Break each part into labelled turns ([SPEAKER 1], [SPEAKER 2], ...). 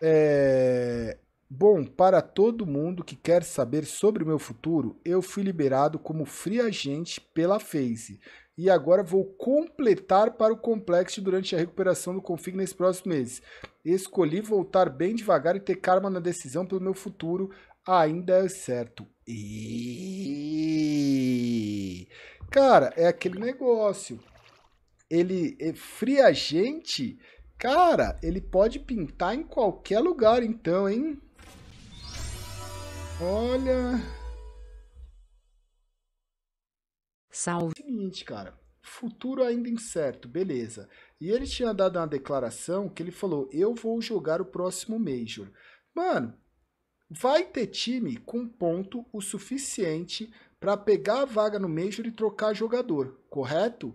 [SPEAKER 1] É... Bom, para todo mundo que quer saber sobre o meu futuro, eu fui liberado como free agente pela Phase. E agora vou completar para o complexo durante a recuperação do config nesses próximos meses. Escolhi voltar bem devagar e ter karma na decisão pelo meu futuro. Ainda é certo. E... Cara, é aquele negócio. Ele é free agente Cara, ele pode pintar em qualquer lugar então, hein? Olha... Salve. É seguinte, cara. Futuro ainda incerto, beleza. E ele tinha dado uma declaração que ele falou: Eu vou jogar o próximo Major. Mano, vai ter time com ponto o suficiente para pegar a vaga no Major e trocar jogador, correto?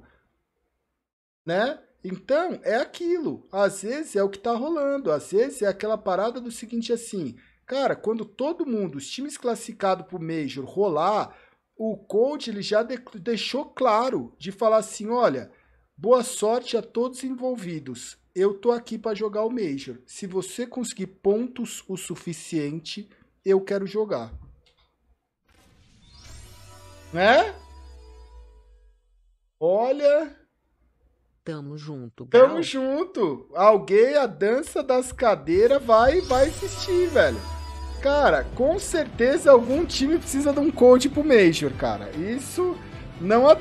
[SPEAKER 1] Né? Então, é aquilo. Às vezes é o que tá rolando, às vezes é aquela parada do seguinte assim, cara, quando todo mundo, os times classificados pro Major rolar, o coach ele já de deixou claro de falar assim, olha, boa sorte a todos envolvidos. Eu tô aqui para jogar o Major. Se você conseguir pontos o suficiente, eu quero jogar. Né? Olha, Tamo junto, Gal. Tamo junto. Alguém, a dança das cadeiras vai, vai assistir, velho. Cara, com certeza algum time precisa de um coach pro Major, cara. Isso não é